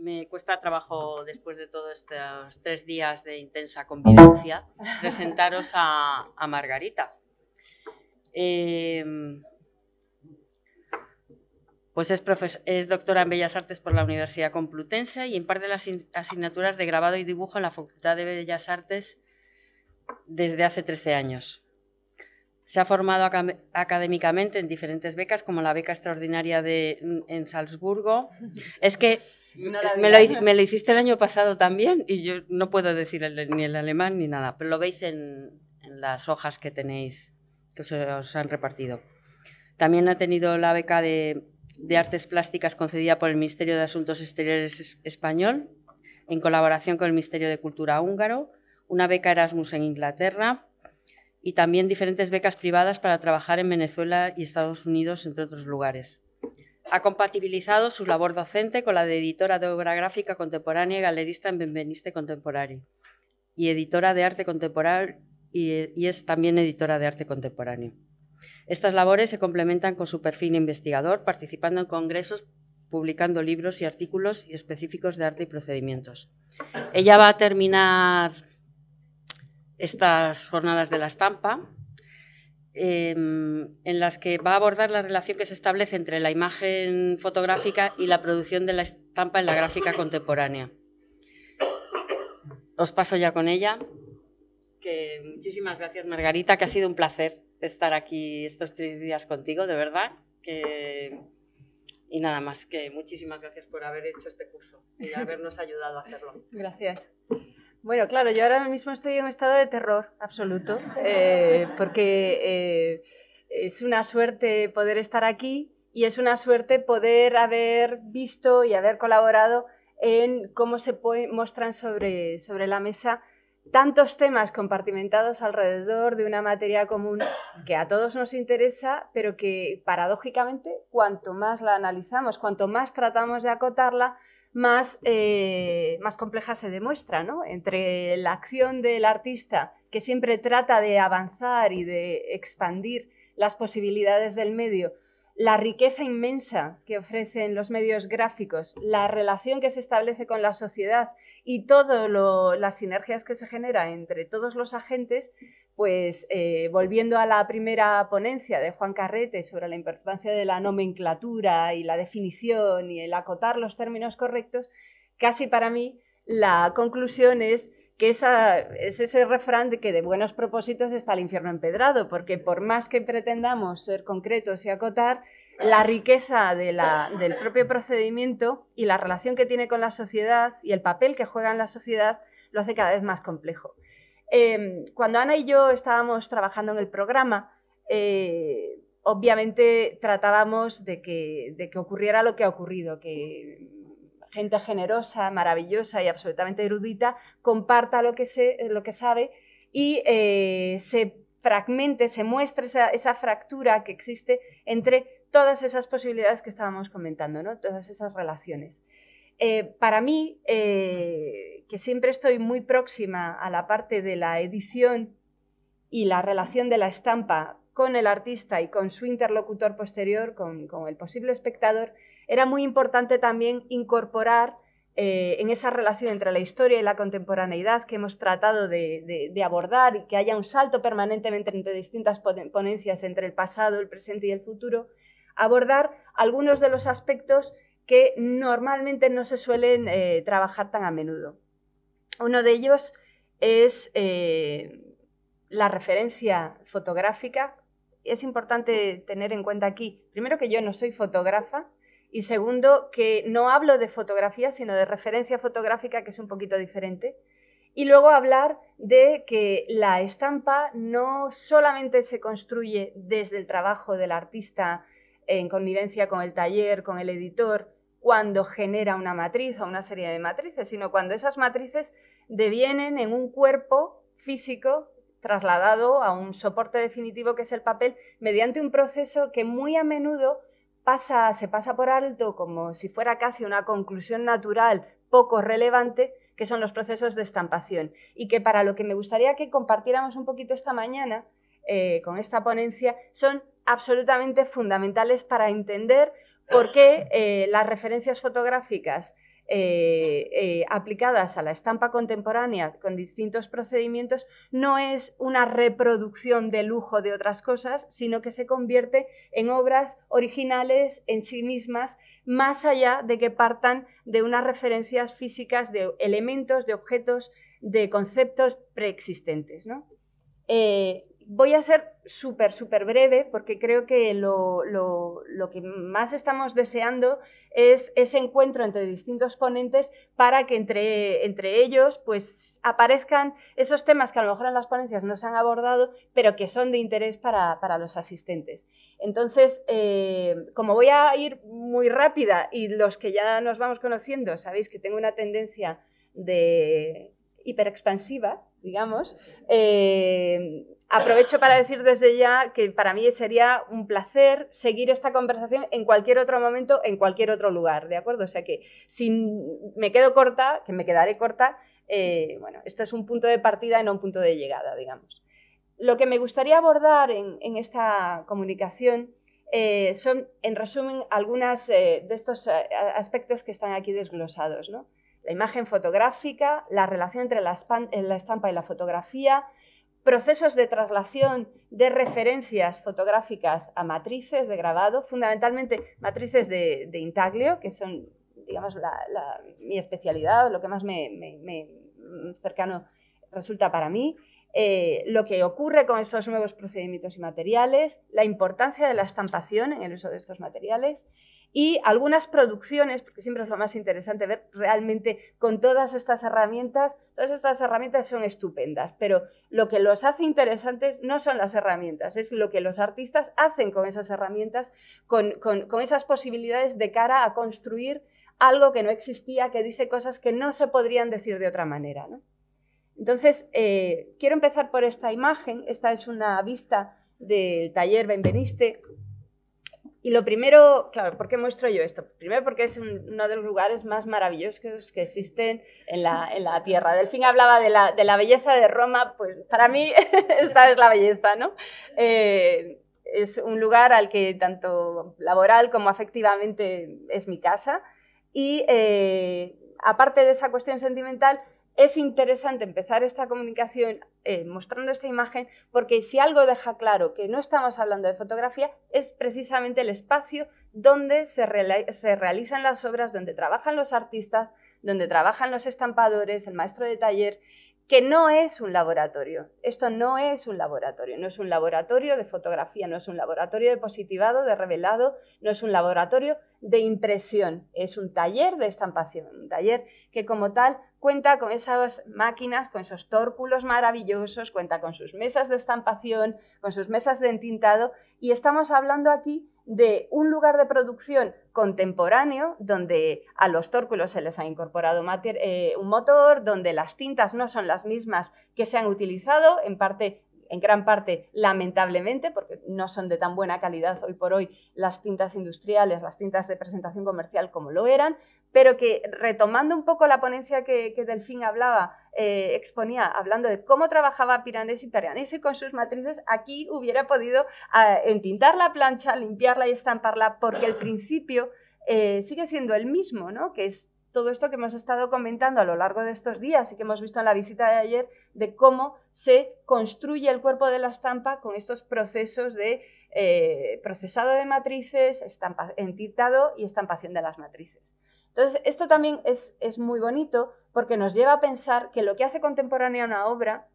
me cuesta trabajo, después de todos estos tres días de intensa convivencia, presentaros a, Margarita. Em, pues es, es, doctora en Bellas Artes por la Universidad Complutense y en de las asignaturas de grabado y dibujo en la Facultad de Bellas Artes desde hace 13 años. Se ha formado académicamente en diferentes becas, como la beca extraordinaria de, en Salzburgo. Es que eh, me, lo, hiciste el año pasado también y yo no puedo decir ni el alemán ni nada, pero lo veis en, las hojas que tenéis, que os, os, han repartido. También ha tenido la beca de, de Artes Plásticas concedida por el Ministerio de Asuntos Exteriores español en colaboración con el Ministerio de Cultura húngaro, una beca Erasmus en Inglaterra y también diferentes becas privadas para trabajar en Venezuela y Estados Unidos, entre otros lugares. Ha compatibilizado su labor docente con la de editora de obra gráfica contemporánea y galerista en Benveniste Contemporáneo. Y editora de arte contemporáneo y es también editora de arte contemporáneo. Estas labores se complementan con su perfil investigador, participando en congresos, publicando libros y artículos específicos de arte y procedimientos. Ella va a terminar estas jornadas de la estampa Em, en las que va a abordar la relación que se establece entre la imagen fotográfica y la producción de la estampa en la gráfica contemporánea. Os paso ya con ella. Que muchísimas gracias, Margarita, que ha sido un placer estar aquí estos tres días contigo, de verdad. Y nada más, que muchísimas gracias por haber hecho este curso y habernos ayudado a hacerlo. Gracias. Bueno, claro, yo ahora mismo estoy en un estado de terror absoluto, eh, porque eh, es una suerte poder estar aquí y es una suerte poder haber visto y haber colaborado en cómo se muestran sobre, sobre la mesa tantos temas compartimentados alrededor de una materia común que a todos nos interesa, pero que paradójicamente cuanto más la analizamos, cuanto más tratamos de acotarla, más, eh, más compleja se demuestra, Entre la acción del artista, que siempre trata de avanzar y de expandir las posibilidades del medio, la riqueza inmensa que ofrecen los medios gráficos, la relación que se establece con la sociedad y todas las sinergias que se generan entre todos los agentes, pues eh, volviendo a la primera ponencia de Juan Carrete sobre la importancia de la nomenclatura y la definición y el acotar los términos correctos, casi para mí la conclusión es que es ese refrán de que de buenos propósitos está el infierno empedrado, porque por más que pretendamos ser concretos y acotar, la riqueza del propio procedimiento y la relación que tiene con la sociedad y el papel que juega en la sociedad lo hace cada vez más complejo. Em, cuando Ana y yo estábamos trabajando en el programa, eh, obviamente tratábamos de que, ocurriera lo que ha ocurrido, que gente generosa, maravillosa y absolutamente erudita comparta lo que, lo que sabe y eh, se fragmente, se muestre esa, fractura que existe entre todas esas posibilidades que estábamos comentando, todas esas relaciones. Eh, para mí, eh, que siempre estoy muy próxima a la parte de la edición y la relación de la estampa con el artista y con su interlocutor posterior, con, el posible espectador, era muy importante también incorporar eh, en esa relación entre la historia y la contemporaneidad que hemos tratado de, de abordar y que haya un salto permanentemente entre distintas ponencias entre el pasado, el presente y el futuro, abordar algunos de los aspectos que normalmente no se suelen eh, trabajar tan a menudo. Uno de ellos es eh, la referencia fotográfica. Es importante tener en cuenta aquí, primero que yo no soy fotógrafa y segundo que no hablo de fotografía, sino de referencia fotográfica, que es un poquito diferente. Y luego hablar de que la estampa no solamente se construye desde el trabajo del artista en connivencia con el taller, con el editor, cuando genera una matriz o una serie de matrices, sino cuando esas matrices devienen en un cuerpo físico trasladado a un soporte definitivo que es el papel mediante un proceso que muy a menudo pasa, se pasa por alto como si fuera casi una conclusión natural poco relevante, que son los procesos de estampación. Y que para lo que me gustaría que compartiéramos un poquito esta mañana eh, con esta ponencia son absolutamente fundamentales para entender porque eh, las referencias fotográficas eh, eh, aplicadas a la estampa contemporánea con distintos procedimientos no es una reproducción de lujo de otras cosas, sino que se convierte en obras originales en sí mismas, más allá de que partan de unas referencias físicas de elementos, de objetos, de conceptos preexistentes. ¿no? voy a ser súper, súper breve porque creo que lo, que más estamos deseando es ese encuentro entre distintos ponentes para que entre, entre ellos pues, aparezcan esos temas que a lo mejor en las ponencias no se han abordado, pero que son de interés para, los asistentes. Entonces, eh, como voy a ir muy rápida y los que ya nos vamos conociendo, sabéis que tengo una tendencia de hiperexpansiva, digamos, eh, Aprovecho para decir desde ya que para mí sería un placer seguir esta conversación en cualquier otro momento, en cualquier otro lugar, ¿de acuerdo? O sea que si me quedo corta, que me quedaré corta, eh, bueno, esto es un punto de partida y no un punto de llegada, digamos. Lo que me gustaría abordar en, esta comunicación eh, son, en resumen, algunos eh, de estos aspectos que están aquí desglosados, ¿no? La imagen fotográfica, la relación entre la estampa y la fotografía, procesos de traslación de referencias fotográficas a matrices de grabado, fundamentalmente matrices de, intaglio, que son, digamos, mi especialidad, lo que más me, cercano resulta para mí, eh, lo que ocurre con estos nuevos procedimientos y materiales, la importancia de la estampación en el uso de estos materiales y algunas producciones, porque siempre es lo más interesante ver realmente con todas estas herramientas, todas estas herramientas son estupendas, pero lo que los hace interesantes no son las herramientas, es lo que los artistas hacen con esas herramientas, con, esas posibilidades de cara a construir algo que no existía, que dice cosas que no se podrían decir de otra manera. Entonces, eh, quiero empezar por esta imagen, esta es una vista del taller Benveniste, y lo primero, claro, ¿por qué muestro yo esto? Primero porque es uno de los lugares más maravillosos que existen en la, en la Tierra. Delfín hablaba de la, belleza de Roma, pues para mí esta es la belleza, ¿no? Eh, es un lugar al que tanto laboral como afectivamente es mi casa. Y eh, aparte de esa cuestión sentimental, es interesante empezar esta comunicación eh, mostrando esta imagen porque si algo deja claro que no estamos hablando de fotografía es precisamente el espacio donde se, realizan las obras, donde trabajan los artistas, donde trabajan los estampadores, el maestro de taller, que no es un laboratorio. Esto no es un laboratorio, no es un laboratorio de fotografía, no es un laboratorio de positivado, de revelado, no es un laboratorio de impresión, es un taller de estampación, un taller que como tal cuenta con esas máquinas, con esos tórculos maravillosos, cuenta con sus mesas de estampación, con sus mesas de entintado y estamos hablando aquí de un lugar de producción contemporáneo donde a los tórculos se les ha incorporado eh, un motor, donde las tintas no son las mismas que se han utilizado, en parte en gran parte lamentablemente, porque no son de tan buena calidad hoy por hoy las tintas industriales, las tintas de presentación comercial como lo eran, pero que retomando un poco la ponencia que, Delfín hablaba, eh, exponía, hablando de cómo trabajaba Piranesi y Piranesi con sus matrices, aquí hubiera podido ah, entintar la plancha, limpiarla y estamparla, porque el principio eh, sigue siendo el mismo, ¿no? que es todo esto que hemos estado comentando a lo largo de estos días y que hemos visto en la visita de ayer, de cómo se construye el cuerpo de la estampa con estos procesos de eh, procesado de matrices, entitado y estampación de las matrices. Entonces, esto también es, es muy bonito porque nos lleva a pensar que lo que hace contemporánea una obra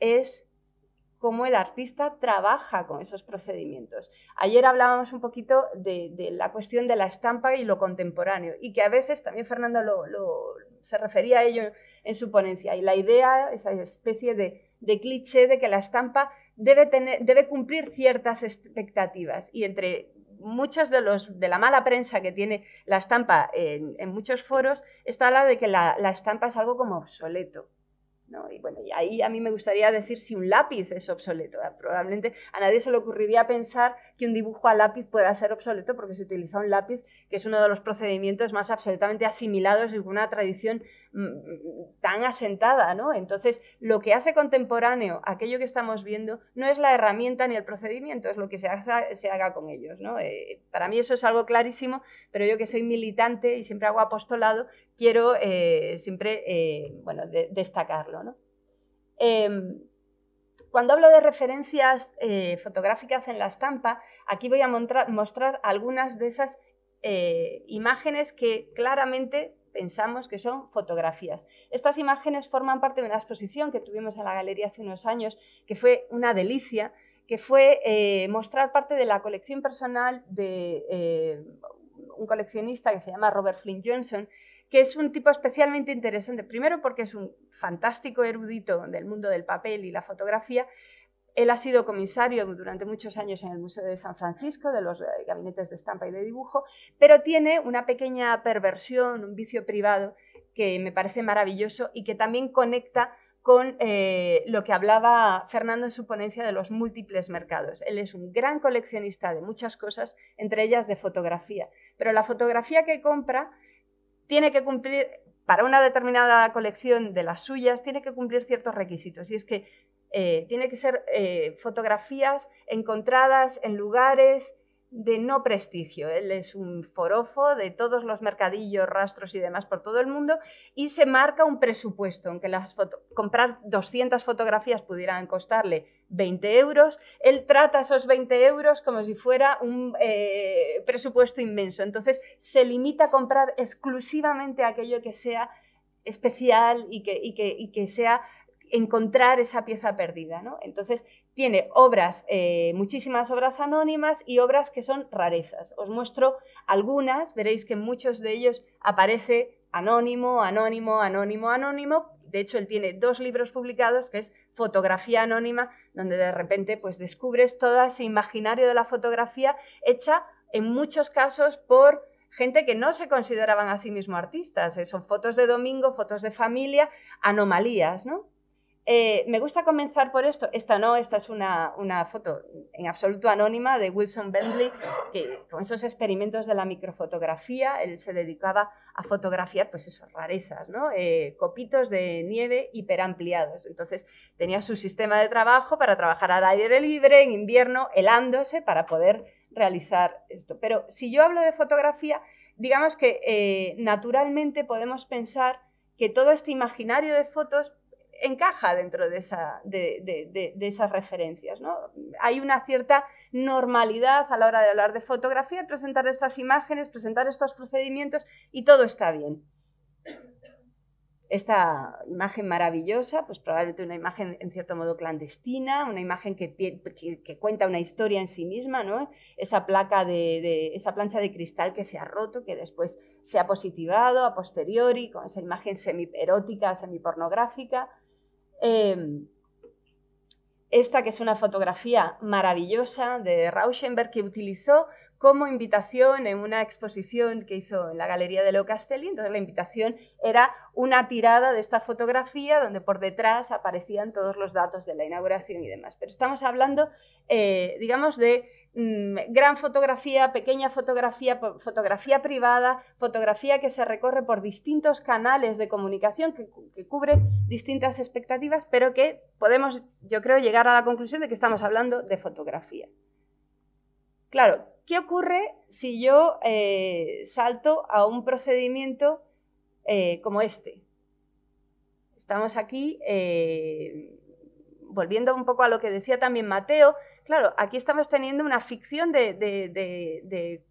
es cómo el artista trabaja con esos procedimientos. Ayer hablábamos un poquito de, la cuestión de la estampa y lo contemporáneo, y que a veces también Fernando se refería a ello en su ponencia, y la idea, esa especie de, cliché de que la estampa debe, cumplir ciertas expectativas, y entre muchos de los de la mala prensa que tiene la estampa en, muchos foros está la de que la estampa es algo como obsoleto y bueno, y ahí a mí me gustaría decir si un lápiz es obsoleto. Ah, probablemente a nadie se le ocurriría pensar que un dibujo a lápiz pueda ser obsoleto porque se utiliza un lápiz, que es uno de los procedimientos más absolutamente asimilados de una tradición mm, mm, tan asentada, ¿no? Entonces, lo que hace contemporáneo aquello que estamos viendo no es la herramienta ni el procedimiento, es lo que se, haga con ellos, eh, para mí eso es algo clarísimo, pero yo que soy militante y siempre hago apostolado, quiero eh, siempre eh, destacarlo. Em, cuando hablo de referencias eh, fotográficas en la estampa, aquí voy a mostrar algunas de esas imágenes que claramente pensamos que son fotografías. Estas imágenes forman parte de una exposición que tuvimos en la galería hace unos años, que fue una delicia, que fue mostrar parte de la colección personal de un coleccionista que se llama Robert Flynn Johnson, que es un tipo especialmente interesante, primero porque es un fantástico erudito del mundo del papel y la fotografía. Él ha sido comisario durante muchos años en el Museo de San Francisco, de los eh, gabinetes de estampa y de dibujo, pero tiene una pequeña perversión, un vicio privado que me parece maravilloso y que también conecta con eh, lo que hablaba Fernando en su ponencia de los múltiples mercados. Él es un gran coleccionista de muchas cosas, entre ellas de fotografía, pero la fotografía que compra tiene que cumplir, para una determinada colección de las suyas, tiene que cumplir ciertos requisitos. Y es que eh, tiene que ser eh, fotografías encontradas en lugares de no prestigio. Él es un forofo de todos los mercadillos, rastros y demás por todo el mundo y se marca un presupuesto, aunque las comprar 200 fotografías pudieran costarle 20 euros, él trata esos 20 euros como si fuera un eh, presupuesto inmenso. Entonces se limita a comprar exclusivamente aquello que sea especial y que, que, y que sea encontrar esa pieza perdida. ¿no? Entonces, tiene obras, eh, muchísimas obras anónimas y obras que son rarezas. Os muestro algunas, veréis que en muchos de ellos aparece anónimo, anónimo, anónimo, anónimo. De hecho, él tiene dos libros publicados, que es Fotografía Anónima, donde de repente pues, descubres todo ese imaginario de la fotografía hecha en muchos casos por gente que no se consideraban a sí mismo artistas. Eh, son fotos de domingo, fotos de familia, anomalías, ¿no? Eh, me gusta comenzar por esto. Esta no, esta es una, foto en absoluto anónima de Wilson Bentley, que con esos experimentos de la microfotografía, él se dedicaba a fotografiar, pues eso, rarezas, ¿no? Eh, copitos de nieve hiperampliados. Entonces tenía su sistema de trabajo para trabajar al aire libre, en invierno, helándose para poder realizar esto. Pero si yo hablo de fotografía, digamos que eh, naturalmente podemos pensar que todo este imaginario de fotos encaja dentro de, esas referencias. Hay una cierta normalidad a la hora de hablar de fotografía, presentar estas imágenes, presentar estos procedimientos y todo está bien. Esta imagen maravillosa, pues probablemente una imagen en cierto modo clandestina, una imagen que, cuenta una historia en sí misma, esa, placa de, esa plancha de cristal que se ha roto, que después se ha positivado a posteriori, con esa imagen semi erótica, semi pornográfica Em, esta que es una fotografía maravillosa de Rauschenberg que utilizó como invitación en una exposición que hizo en la Galería de Leo Entonces la invitación era una tirada de esta fotografía donde por detrás aparecían todos los datos de la inauguración y demás. Pero estamos hablando, eh, digamos, de Mm, gran fotografía, pequeña fotografía, fotografía privada, fotografía que se recorre por distintos canales de comunicación que, cubren distintas expectativas, pero que podemos, yo creo, llegar a la conclusión de que estamos hablando de fotografía. Claro, ¿qué ocurre si yo eh, salto a un procedimiento eh, como este? Estamos aquí, eh, volviendo un poco a lo que decía también Mateo, Claro, aquí estamos teniendo una ficción de,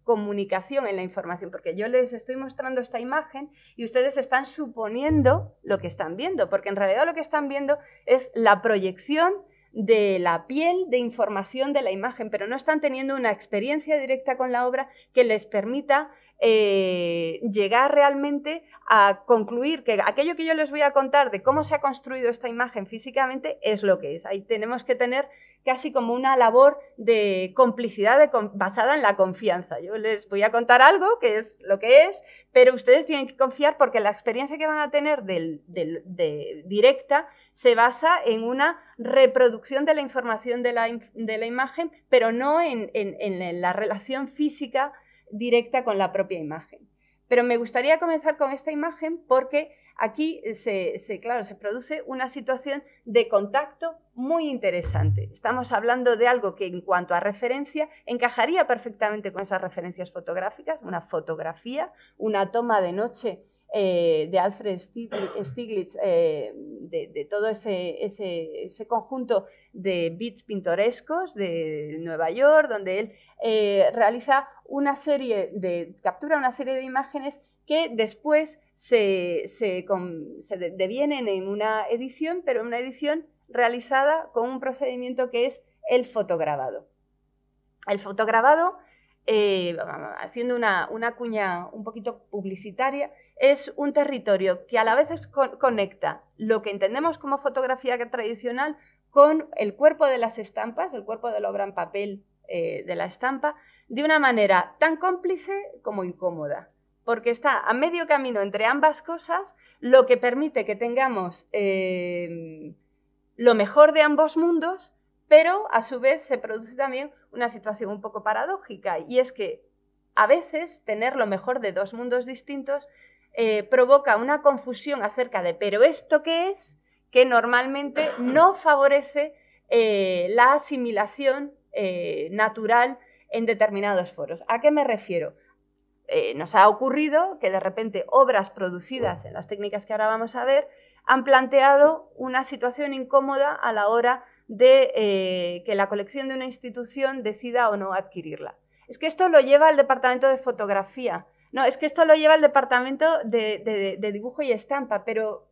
comunicación en la información, porque yo les estoy mostrando esta imagen y ustedes están suponiendo lo que están viendo, porque en realidad lo que están viendo es la proyección de la piel de información de la imagen, pero no están teniendo una experiencia directa con la obra que les permita eh, llegar realmente a concluir que aquello que yo les voy a contar de cómo se ha construido esta imagen físicamente es lo que es. Ahí tenemos que tener casi como una labor de complicidad basada en la confianza. Yo les voy a contar algo que es lo que es, pero ustedes tienen que confiar porque la experiencia que van a tener de, directa se basa en una reproducción de la información de la, imagen, pero no en la relación física directa con la propia imagen. Pero me gustaría comenzar con esta imagen porque aquí se, claro, se produce una situación de contacto muy interesante. Estamos hablando de algo que en cuanto a referencia encajaría perfectamente con esas referencias fotográficas, una fotografía, una toma de noche eh, de Alfred Stiglitz, eh, de, todo ese, ese, ese conjunto de bits pintorescos de Nueva York, donde él eh, realiza una serie de, captura una serie de imágenes que después se, devienen en una edición, pero una edición realizada con un procedimiento que es el fotograbado. El fotograbado, eh, haciendo una, cuña un poquito publicitaria, es un territorio que a la vez conecta lo que entendemos como fotografía tradicional con el cuerpo de las estampas, el cuerpo de la obra en papel eh, de la estampa, de una manera tan cómplice como incómoda, porque está a medio camino entre ambas cosas, lo que permite que tengamos em, lo mejor de ambos mundos, pero a su vez se produce también una situación un poco paradójica, y es que a veces tener lo mejor de dos mundos distintos eh, provoca una confusión acerca de, pero esto qué es, que normalmente no favorece eh, la asimilación eh, natural en determinados foros. ¿A qué me refiero? Eh, nos ha ocurrido que de repente obras producidas en las técnicas que ahora vamos a ver han planteado una situación incómoda a la hora de que la colección de una institución decida o no adquirirla. Es que esto lo lleva al departamento de fotografía, no, es que esto lo lleva al departamento de, de dibujo y estampa, pero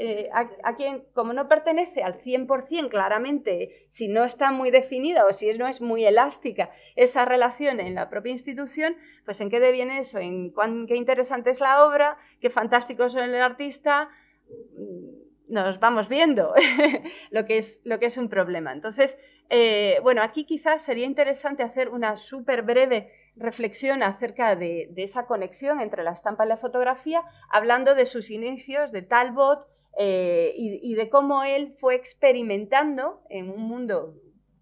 eh, a, quien, como no pertenece al 100%, claramente, si no está muy definida o si no es muy elástica esa relación en la propia institución, pues en qué deviene eso, en cuán, qué interesante es la obra, qué fantástico es el artista, mm, nos vamos viendo lo, que es, lo que es un problema. Entonces, eh, bueno, aquí quizás sería interesante hacer una súper breve reflexión acerca de, de, esa conexión entre la estampa y la fotografía, hablando de sus inicios, de Talbot, eh, y, de cómo él fue experimentando en un mundo,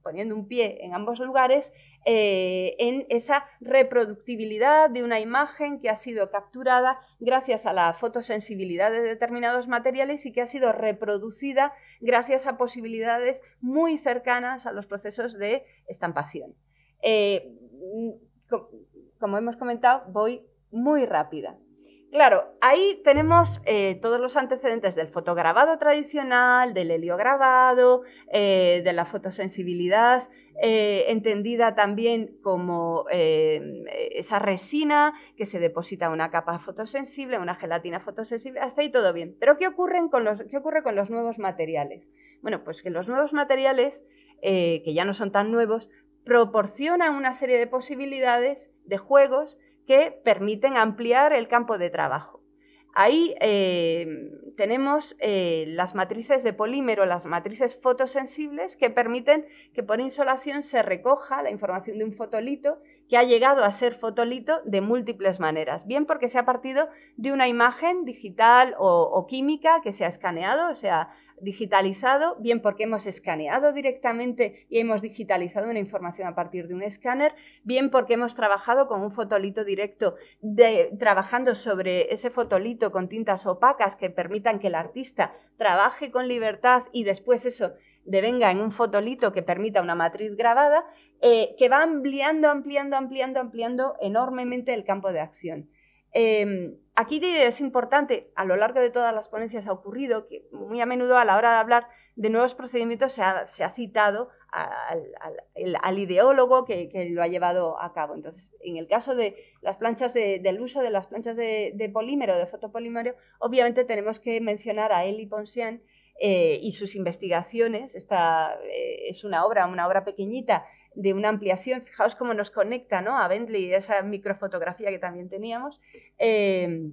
poniendo un pie en ambos lugares, eh, en esa reproductibilidad de una imagen que ha sido capturada gracias a la fotosensibilidad de determinados materiales y que ha sido reproducida gracias a posibilidades muy cercanas a los procesos de estampación. Eh, mm, como hemos comentado, voy muy rápida. Claro, ahí tenemos eh, todos los antecedentes del fotograbado tradicional, del heliograbado, eh, de la fotosensibilidad, eh, entendida también como esa resina que se deposita una capa fotosensible, una gelatina fotosensible, hasta ahí todo bien. Pero ¿qué, con qué ocurre con los nuevos materiales? Bueno, pues que los nuevos materiales, que ya no son tan nuevos, proporcionan una serie de posibilidades de juegos que permiten ampliar el campo de trabajo. Ahí eh, tenemos eh, las matrices de polímero, las matrices fotosensibles que permiten que por insolación se recoja la información de un fotolito que ha llegado a ser fotolito de múltiples maneras. Bien porque se ha partido de una imagen digital o, o química que se ha escaneado, o sea, digitalizado, bien porque hemos escaneado directamente y hemos digitalizado una información a partir de un escáner, bien porque hemos trabajado con un fotolito directo, trabajando sobre ese fotolito con tintas opacas que permitan que el artista trabaje con libertad y después eso devenga en un fotolito que permita una matriz grabada, eh, que va ampliando, ampliando, ampliando, ampliando enormemente el campo de acción. Em, aquí es importante, a lo largo de todas las ponencias ha ocurrido que muy a menudo a la hora de hablar de nuevos procedimientos se ha, citado al, ideólogo que, lo ha llevado a cabo. Entonces, en el caso de las planchas del uso de las planchas de, polímero, de fotopolímero, obviamente tenemos que mencionar a Eli Poncian eh, y sus investigaciones. Esta eh, es una obra, una obra pequeñita de una ampliación. Fijaos cómo nos conecta ¿no? a Bentley, esa microfotografía que también teníamos. Eh,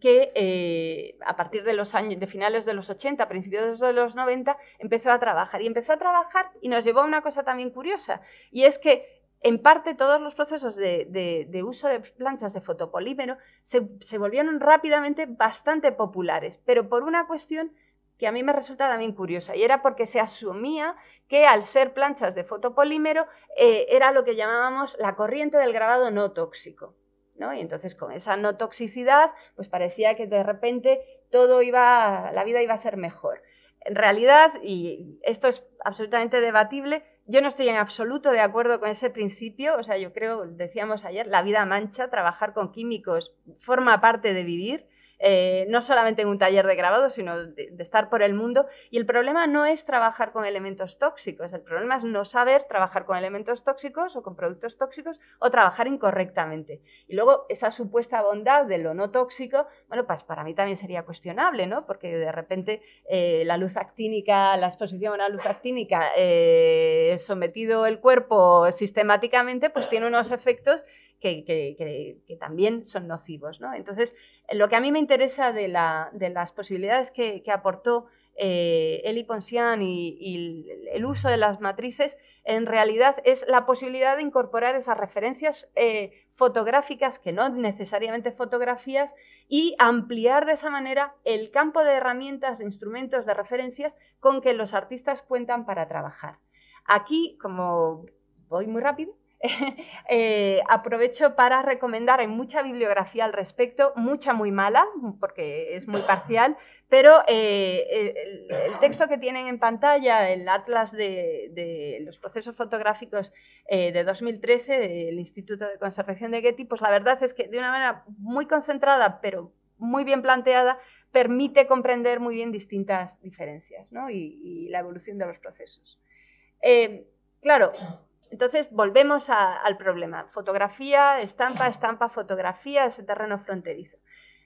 que eh, a partir de los años, de finales de los 80, principios de los 90, empezó a trabajar. Y empezó a trabajar y nos llevó a una cosa también curiosa, y es que en parte todos los procesos de, uso de planchas de fotopolímero se, volvieron rápidamente bastante populares, pero por una cuestión que a mí me resulta también curiosa, y era porque se asumía que al ser planchas de fotopolímero eh, era lo que llamábamos la corriente del grabado no tóxico. ¿no? Y entonces con esa no toxicidad, pues parecía que de repente todo iba, la vida iba a ser mejor. En realidad, y esto es absolutamente debatible, yo no estoy en absoluto de acuerdo con ese principio, o sea, yo creo, decíamos ayer, la vida mancha, trabajar con químicos forma parte de vivir, eh, no solamente en un taller de grabado, sino de, estar por el mundo. Y el problema no es trabajar con elementos tóxicos, el problema es no saber trabajar con elementos tóxicos o con productos tóxicos o trabajar incorrectamente. Y luego esa supuesta bondad de lo no tóxico, bueno, pues para mí también sería cuestionable, ¿no? Porque de repente eh, la luz actínica, la exposición a la luz actínica, eh, sometido el cuerpo sistemáticamente, pues tiene unos efectos que, también son nocivos. ¿no? Entonces, lo que a mí me interesa de, las posibilidades que, aportó eh, Eli y, el uso de las matrices, en realidad es la posibilidad de incorporar esas referencias eh, fotográficas, que no necesariamente fotografías, y ampliar de esa manera el campo de herramientas, de instrumentos, de referencias con que los artistas cuentan para trabajar. Aquí, como voy muy rápido, Eh, aprovecho para recomendar, hay mucha bibliografía al respecto, mucha muy mala, porque es muy parcial, pero eh, el, texto que tienen en pantalla, el Atlas de, los procesos fotográficos eh, de 2013 del Instituto de Conservación de Getty, pues la verdad es que de una manera muy concentrada, pero muy bien planteada, permite comprender muy bien distintas diferencias y, y, la evolución de los procesos. claro, entonces, volvemos al problema. Fotografía, estampa, estampa, fotografía, ese terreno fronterizo.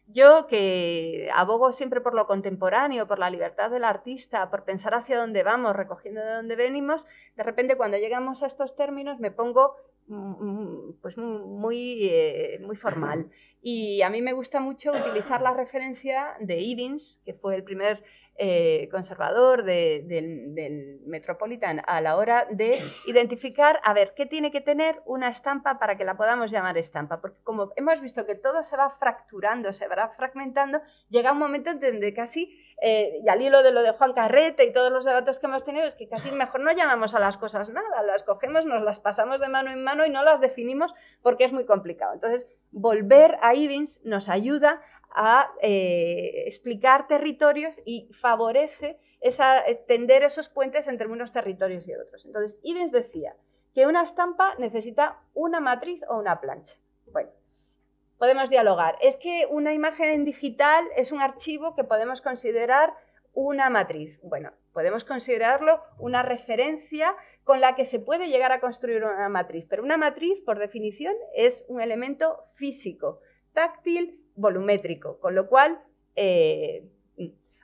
Yo que abogo siempre por lo contemporáneo, por la libertad del artista, por pensar hacia dónde vamos, recogiendo de dónde venimos, de repente cuando llegamos a estos términos me pongo mm, pues muy, eh, muy formal. Y a mí me gusta mucho utilizar la referencia de Edins, que fue el primer eh, conservador del, Metropolitan a la hora de identificar, a ver, ¿qué tiene que tener una estampa para que la podamos llamar estampa? Porque como hemos visto que todo se va fracturando, se va fragmentando, llega un momento en donde casi eh, y al hilo de lo de Juan Carrete y todos los debates que hemos tenido, es que casi mejor no llamamos a las cosas nada, las cogemos, nos las pasamos de mano en mano y no las definimos porque es muy complicado. Entonces, volver a Ivins nos ayuda a eh, explicar territorios y favorece eh, tender esos puentes entre unos territorios y otros. Entonces, Ibens decía que una estampa necesita una matriz o una plancha. Bueno, podemos dialogar. Es que una imagen digital es un archivo que podemos considerar una matriz. Bueno, podemos considerarlo una referencia con la que se puede llegar a construir una matriz, pero una matriz, por definición, es un elemento físico, táctil volumétrico, con lo cual eh,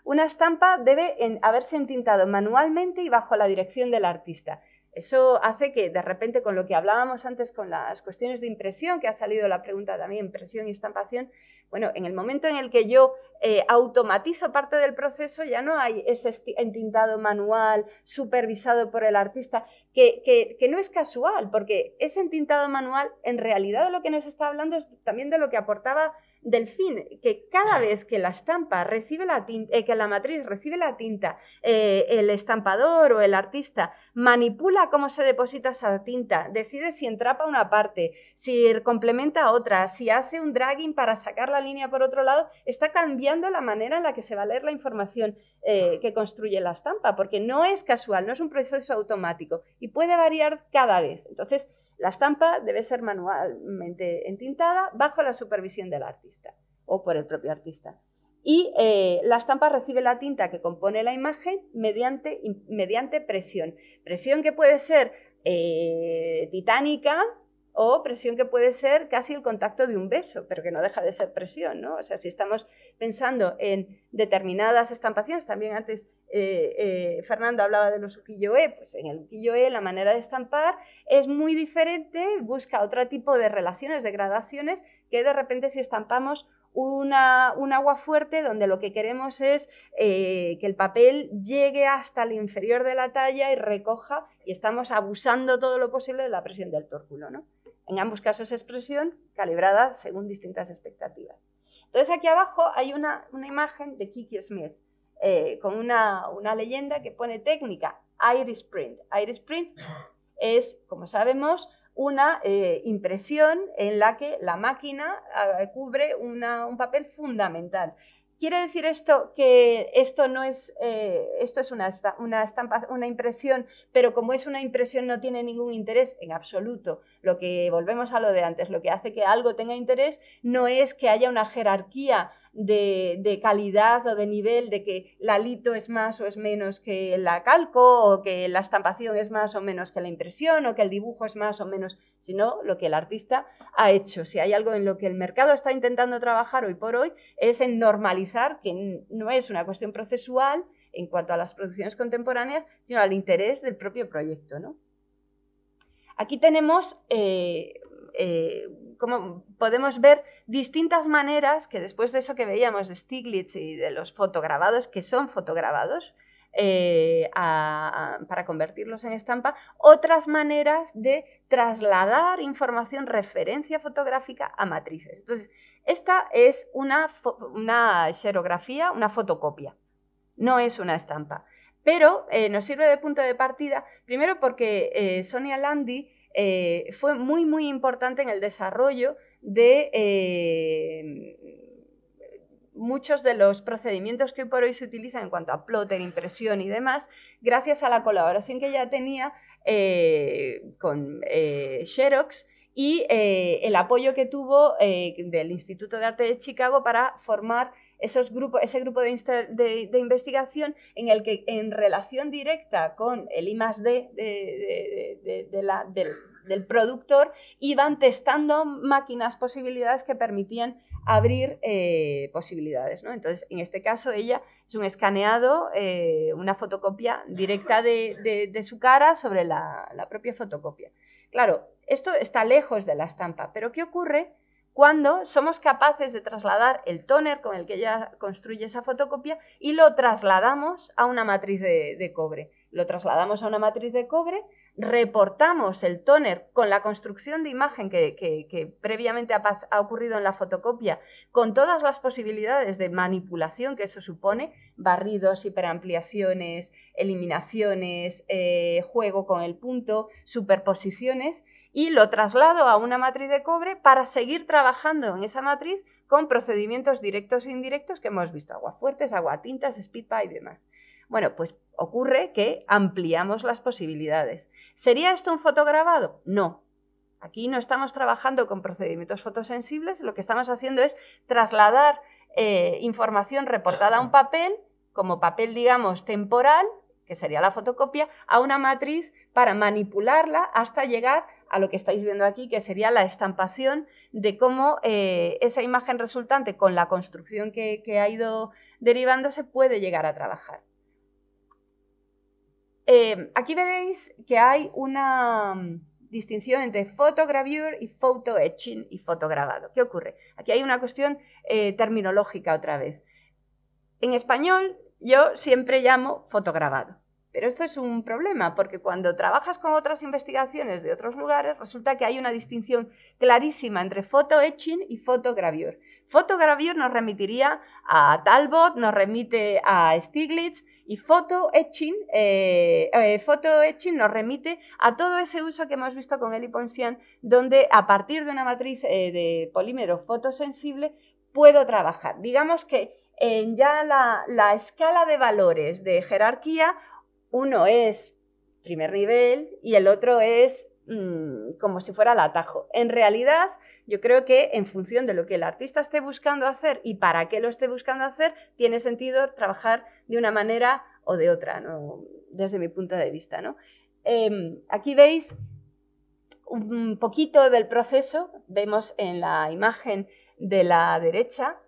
una estampa debe haberse entintado manualmente y bajo la dirección del artista. Eso hace que de repente con lo que hablábamos antes con las cuestiones de impresión, que ha salido la pregunta también, impresión y estampación, bueno, en el momento en el que yo eh, automatizo parte del proceso, ya no hay ese entintado manual supervisado por el artista, que, no es casual, porque ese entintado manual en realidad lo que nos está hablando es también de lo que aportaba del fin que cada vez que la estampa recibe la eh, que la matriz recibe la tinta, eh, el estampador o el artista manipula cómo se deposita esa tinta, decide si entrapa una parte, si complementa otra, si hace un dragging para sacar la línea por otro lado, está cambiando la manera en la que se va a leer la información eh, que construye la estampa, porque no es casual, no es un proceso automático y puede variar cada vez. Entonces, la estampa debe ser manualmente entintada bajo la supervisión del artista o por el propio artista. Y eh, la estampa recibe la tinta que compone la imagen mediante, mediante presión. Presión que puede ser eh, titánica o presión que puede ser casi el contacto de un beso, pero que no deja de ser presión, ¿no? O sea, si estamos pensando en determinadas estampaciones, también antes eh, eh, Fernando hablaba de los ukiyo-e, pues en el ukiyo-e la manera de estampar es muy diferente, busca otro tipo de relaciones, de gradaciones, que de repente si estampamos una, un agua fuerte donde lo que queremos es eh, que el papel llegue hasta el inferior de la talla y recoja y estamos abusando todo lo posible de la presión del tórculo. ¿no? En ambos casos es presión calibrada según distintas expectativas. Entonces aquí abajo hay una, una imagen de Kiki Smith. Eh, con una, leyenda que pone técnica, Irisprint Print. Print es, como sabemos, una eh, impresión en la que la máquina eh, cubre un papel fundamental. ¿Quiere decir esto que esto no es, esto es una, una, estampa, una impresión, pero como es una impresión no tiene ningún interés? En absoluto. Lo que, volvemos a lo de antes, lo que hace que algo tenga interés no es que haya una jerarquía de, calidad o de nivel, de que la lito es más o es menos que la calco, o que la estampación es más o menos que la impresión, o que el dibujo es más o menos, sino lo que el artista ha hecho. Si hay algo en lo que el mercado está intentando trabajar hoy por hoy, es en normalizar que no es una cuestión procesual en cuanto a las producciones contemporáneas, sino al interés del propio proyecto. Aquí tenemos eh, eh, como podemos ver distintas maneras que después de eso que veíamos de Stiglitz y de los fotograbados, que son fotograbados, eh, para convertirlos en estampa, otras maneras de trasladar información, referencia fotográfica a matrices. Entonces, esta es una, xerografía, una fotocopia, no es una estampa. Pero eh, nos sirve de punto de partida, primero porque eh, Sonia Landy, eh, fue muy, muy importante en el desarrollo de eh, muchos de los procedimientos que hoy por hoy se utilizan en cuanto a plotter, impresión y demás, gracias a la colaboración que ya tenía eh, con Xerox y el apoyo que tuvo del Instituto de Arte de Chicago para formar grupos, ese grupo de, investigación en el que en relación directa con el I más D del, productor iban testando máquinas, posibilidades que permitían abrir eh, posibilidades. Entonces, en este caso, ella es un escaneado, eh, una fotocopia directa de, su cara sobre la, propia fotocopia. Claro, esto está lejos de la estampa, pero ¿qué ocurre? cuando somos capaces de trasladar el tóner con el que ella construye esa fotocopia y lo trasladamos a una matriz de, cobre. Lo trasladamos a una matriz de cobre, reportamos el tóner con la construcción de imagen que, previamente ha, ocurrido en la fotocopia, con todas las posibilidades de manipulación que eso supone, barridos, hiperampliaciones, eliminaciones, eh, juego con el punto, superposiciones, y lo traslado a una matriz de cobre para seguir trabajando en esa matriz con procedimientos directos e indirectos que hemos visto, aguafuertes, aguatintas, speedpipe y demás. Bueno, pues ocurre que ampliamos las posibilidades. ¿Sería esto un fotograbado? No. Aquí no estamos trabajando con procedimientos fotosensibles, lo que estamos haciendo es trasladar eh, información reportada a un papel, como papel, digamos, temporal, que sería la fotocopia, a una matriz para manipularla hasta llegar a lo que estáis viendo aquí, que sería la estampación de cómo eh, esa imagen resultante con la construcción que, ha ido derivándose puede llegar a trabajar. Eh, aquí veréis que hay una mm, distinción entre photogravure y photo etching y fotograbado. ¿Qué ocurre? Aquí hay una cuestión eh, terminológica otra vez. En español yo siempre llamo fotograbado pero esto es un problema, porque cuando trabajas con otras investigaciones de otros lugares, resulta que hay una distinción clarísima entre etching y photogravure. Photogravure nos remitiría a Talbot, nos remite a Stiglitz, y photoetching eh, eh nos remite a todo ese uso que hemos visto con Eli Ponsian, donde a partir de una matriz eh, de polímero fotosensible puedo trabajar. Digamos que en ya la, escala de valores de jerarquía uno es primer nivel y el otro es mm, como si fuera el atajo. En realidad, yo creo que en función de lo que el artista esté buscando hacer y para qué lo esté buscando hacer, tiene sentido trabajar de una manera o de otra, desde mi punto de vista. Em, aquí veis un poquito del proceso, vemos en la imagen de la derecha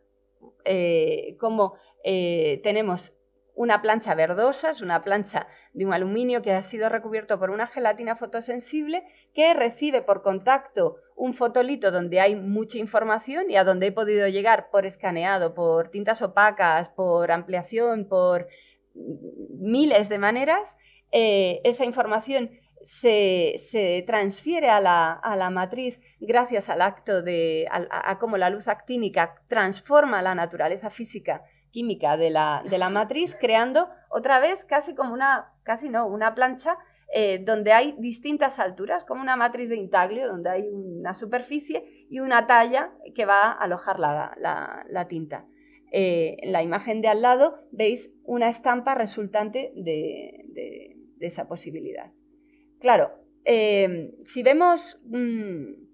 eh, cómo eh, tenemos una plancha verdosa, es una plancha de un aluminio que ha sido recubierto por una gelatina fotosensible que recibe por contacto un fotolito donde hay mucha información y a donde he podido llegar por escaneado, por tintas opacas, por ampliación, por miles de maneras, eh, esa información se, transfiere a la, matriz gracias al acto de, a, a cómo la luz actínica transforma la naturaleza física química de la, matriz, creando otra vez casi como una, casi no, una plancha eh, donde hay distintas alturas, como una matriz de intaglio, donde hay una superficie y una talla que va a alojar la, tinta. Eh, en la imagen de al lado veis una estampa resultante de, de, esa posibilidad. Claro, eh, si vemos... Mm,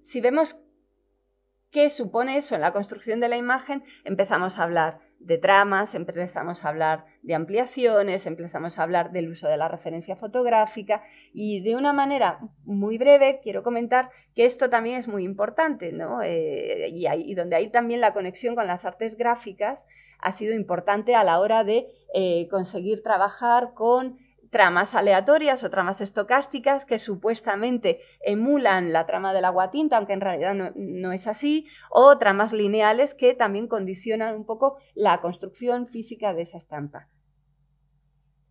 si vemos ¿Qué supone eso en la construcción de la imagen? Empezamos a hablar de tramas, empezamos a hablar de ampliaciones, empezamos a hablar del uso de la referencia fotográfica y de una manera muy breve quiero comentar que esto también es muy importante eh, y, donde hay también la conexión con las artes gráficas ha sido importante a la hora de eh, conseguir trabajar con tramas aleatorias o tramas estocásticas que supuestamente emulan la trama del tinta, aunque en realidad no, es así, o tramas lineales que también condicionan un poco la construcción física de esa estampa.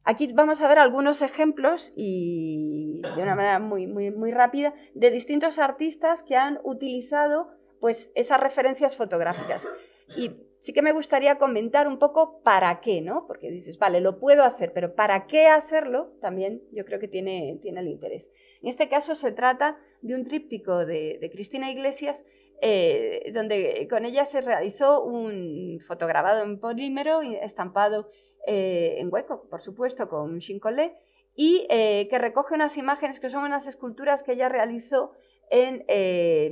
Aquí vamos a ver algunos ejemplos y de una manera muy, muy, rápida de distintos artistas que han utilizado pues, esas referencias fotográficas. Y sí que me gustaría comentar un poco para qué, ¿no? Porque dices, vale, lo puedo hacer, pero ¿para qué hacerlo? También yo creo que tiene, tiene el interés. En este caso se trata de un tríptico de, Cristina Iglesias, eh, donde con ella se realizó un fotograbado en polímero estampado eh, en hueco, por supuesto, con Chincolé, y eh, que recoge unas imágenes que son unas esculturas que ella realizó en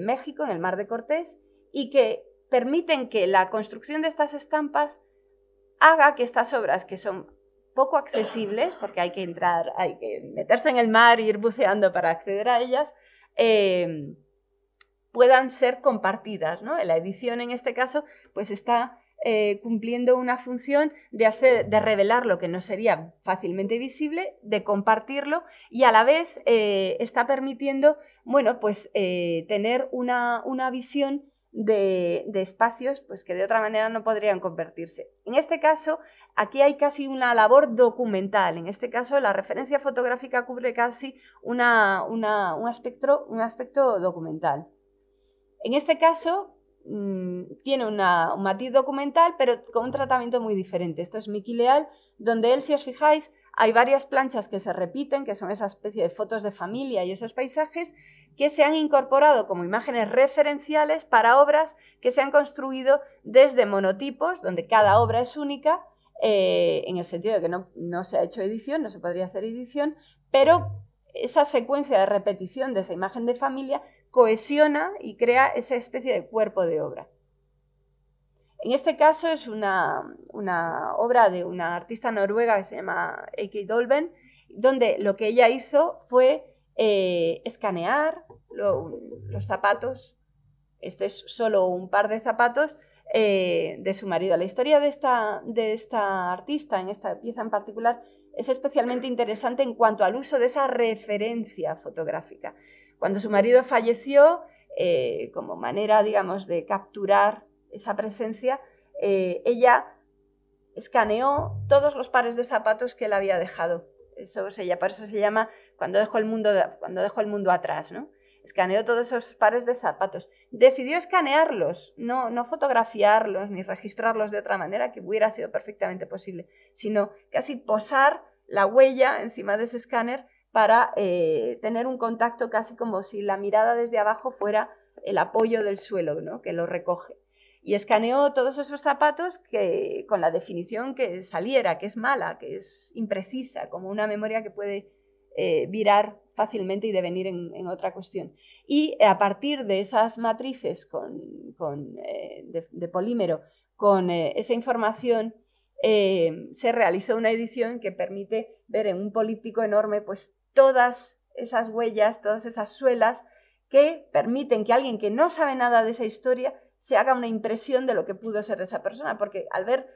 México, en el Mar de Cortés, y que permiten que la construcción de estas estampas haga que estas obras que son poco accesibles, porque hay que entrar, hay que meterse en el mar e ir buceando para acceder a ellas, eh, puedan ser compartidas. ¿no? La edición en este caso pues está eh, cumpliendo una función de, hacer, de revelar lo que no sería fácilmente visible, de compartirlo y a la vez eh, está permitiendo bueno, pues, tener una, una visión de, espacios pues que de otra manera no podrían convertirse. En este caso, aquí hay casi una labor documental. En este caso, la referencia fotográfica cubre casi un, aspecto, un, aspecto, documental. En este caso, mm, tiene una, un matiz documental, pero con un tratamiento muy diferente. Esto es Miki Leal, donde él, si os fijáis, hay varias planchas que se repiten, que son esa especie de fotos de familia y esos paisajes, que se han incorporado como imágenes referenciales para obras que se han construido desde monotipos, donde cada obra es única, eh, en el sentido de que no se ha hecho edición, no se podría hacer edición, pero esa secuencia de repetición de esa imagen de familia cohesiona y crea esa especie de cuerpo de obra. En este caso es una, obra de una artista noruega que se llama Eike Dolben, donde lo que ella hizo fue eh, escanear los zapatos. Este es solo un par de zapatos eh, de su marido. La historia de esta, artista, en esta pieza en particular, es especialmente interesante en cuanto al uso de esa referencia fotográfica. Cuando su marido falleció, eh, como manera, digamos, de capturar esa presencia, eh, ella escaneó todos los pares de zapatos que él había dejado. Eso es ella, por eso se llama cuando dejó el mundo, cuando el mundo atrás, ¿no? Escaneó todos esos pares de zapatos. Decidió escanearlos, no, no fotografiarlos ni registrarlos de otra manera que hubiera sido perfectamente posible, sino casi posar la huella encima de ese escáner para eh, tener un contacto casi como si la mirada desde abajo fuera el apoyo del suelo que lo recoge y escaneó todos esos zapatos que, con la definición que saliera, que es mala, que es imprecisa, como una memoria que puede eh, virar fácilmente y devenir en, otra cuestión. Y a partir de esas matrices eh, de, polímero, con eh, esa información, se realizó una edición que permite ver en un políptico enorme pues, todas esas huellas, todas esas suelas que permiten que alguien que no sabe nada de esa historia se haga una impresión de lo que pudo ser esa persona, porque al ver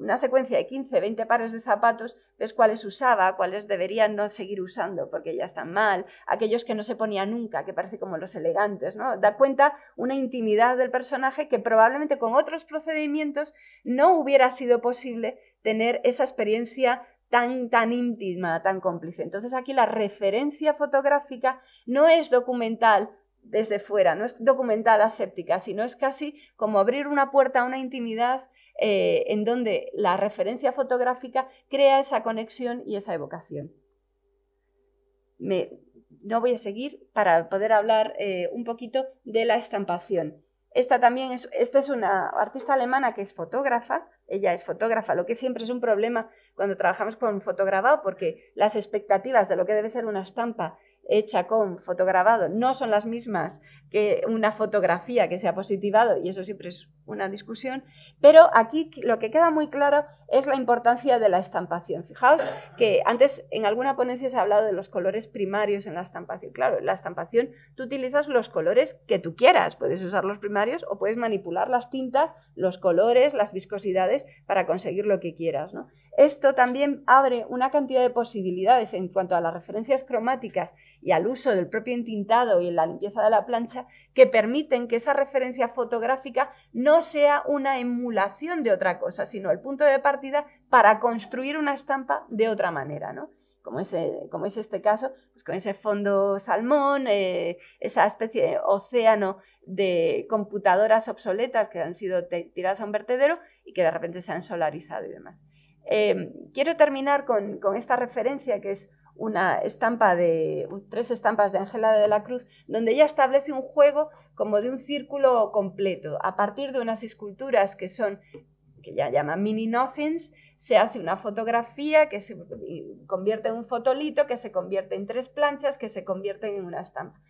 una secuencia de 15, 20 pares de zapatos, ves cuáles usaba, cuáles deberían no seguir usando porque ya están mal, aquellos que no se ponía nunca, que parece como los elegantes, ¿no? Da cuenta una intimidad del personaje que probablemente con otros procedimientos no hubiera sido posible tener esa experiencia tan, tan íntima, tan cómplice. Entonces aquí la referencia fotográfica no es documental desde fuera, no es documentada séptica, sino es casi como abrir una puerta a una intimidad eh, en donde la referencia fotográfica crea esa conexión y esa evocación. no voy a seguir para poder hablar eh, un poquito de la estampación. Esta también es, esta es una artista alemana que es fotógrafa, ella es fotógrafa, lo que siempre es un problema cuando trabajamos con fotograbado, porque las expectativas de lo que debe ser una estampa hecha con fotograbado no son las mismas que una fotografía que se ha positivado y eso siempre es una discusión, pero aquí lo que queda muy claro es la importancia de la estampación. Fijaos que antes en alguna ponencia se ha hablado de los colores primarios en la estampación. Claro, en la estampación tú utilizas los colores que tú quieras, puedes usar los primarios o puedes manipular las tintas, los colores, las viscosidades para conseguir lo que quieras. Esto también abre una cantidad de posibilidades en cuanto a las referencias cromáticas y al uso del propio entintado y en la limpieza de la plancha que permiten que esa referencia fotográfica no no sea una emulación de otra cosa, sino el punto de partida para construir una estampa de otra manera, ¿no? Como, como es este caso, pues con ese fondo salmón, eh, esa especie de océano de computadoras obsoletas que han sido tiradas a un vertedero y que de repente se han solarizado y demás. Eh, quiero terminar con esta referencia que es una estampa de tres estampas de Ángela de la Cruz, donde ella establece un juego como de un círculo completo. A partir de unas esculturas que son que ya llaman mini nothings, se hace una fotografía que se convierte en un fotolito, que se convierte en tres planchas, que se convierten en una estampa.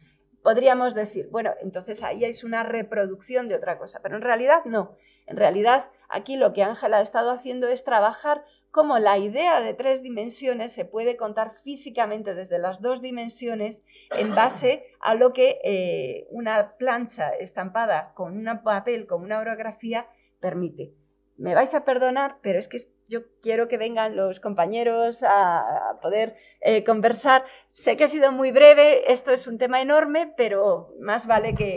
Podríamos decir, bueno, entonces ahí es una reproducción de otra cosa, pero en realidad no. En realidad aquí lo que Ángela ha estado haciendo es trabajar cómo la idea de tres dimensiones se puede contar físicamente desde las dos dimensiones en base a lo que eh, una plancha estampada con un papel, con una orografía, permite. Me vais a perdonar, pero es que yo quiero que vengan los compañeros a, poder eh, conversar. Sé que ha sido muy breve, esto es un tema enorme, pero más vale que...